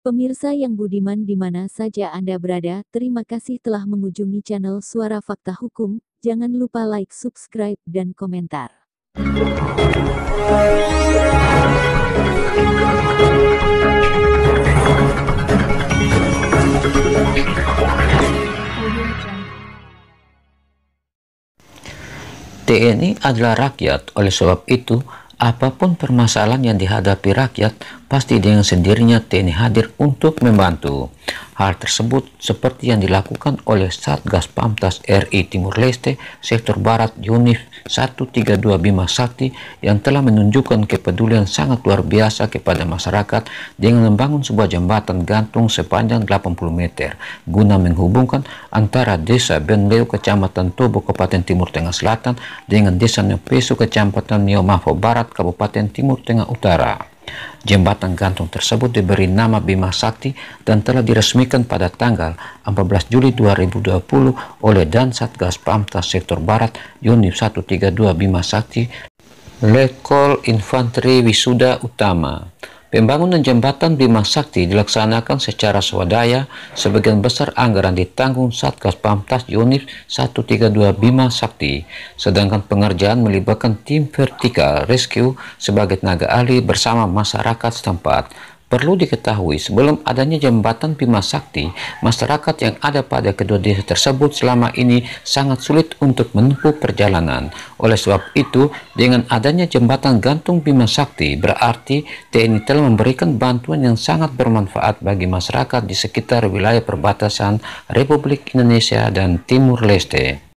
Pemirsa yang budiman di mana saja Anda berada, terima kasih telah mengunjungi channel Suara Fakta Hukum. Jangan lupa like, subscribe, dan komentar. TNI adalah rakyat, oleh sebab itu apapun permasalahan yang dihadapi rakyat, pasti dengan sendirinya TNI hadir untuk membantu. Hal tersebut seperti yang dilakukan oleh Satgas Pamtas RI Timur Leste, Sektor Barat Unif 132 Bima Sakti yang telah menunjukkan kepedulian sangat luar biasa kepada masyarakat dengan membangun sebuah jembatan gantung sepanjang 80 meter guna menghubungkan antara desa Benleu Kecamatan Tobo Kabupaten Timur Tengah Selatan dengan desa Nepesu Kecamatan Niomafo Barat Kabupaten Timur Tengah Utara. Jembatan gantung tersebut diberi nama Bima Sakti dan telah diresmikan pada tanggal 14 Juli 2020 oleh Satgas Pamtas Sektor Barat Yonif 132 Bima Sakti Lekol Infanteri Wisuda Utama. Pembangunan jembatan Bima Sakti dilaksanakan secara swadaya, sebagian besar anggaran ditanggung Satgas Pamtas Unit 132 Bima Sakti, sedangkan pengerjaan melibatkan tim vertikal rescue sebagai tenaga ahli bersama masyarakat setempat. Perlu diketahui, sebelum adanya jembatan Bima Sakti, masyarakat yang ada pada kedua desa tersebut selama ini sangat sulit untuk menempuh perjalanan. Oleh sebab itu, dengan adanya jembatan gantung Bima Sakti, berarti TNI telah memberikan bantuan yang sangat bermanfaat bagi masyarakat di sekitar wilayah perbatasan Republik Indonesia dan Timur Leste.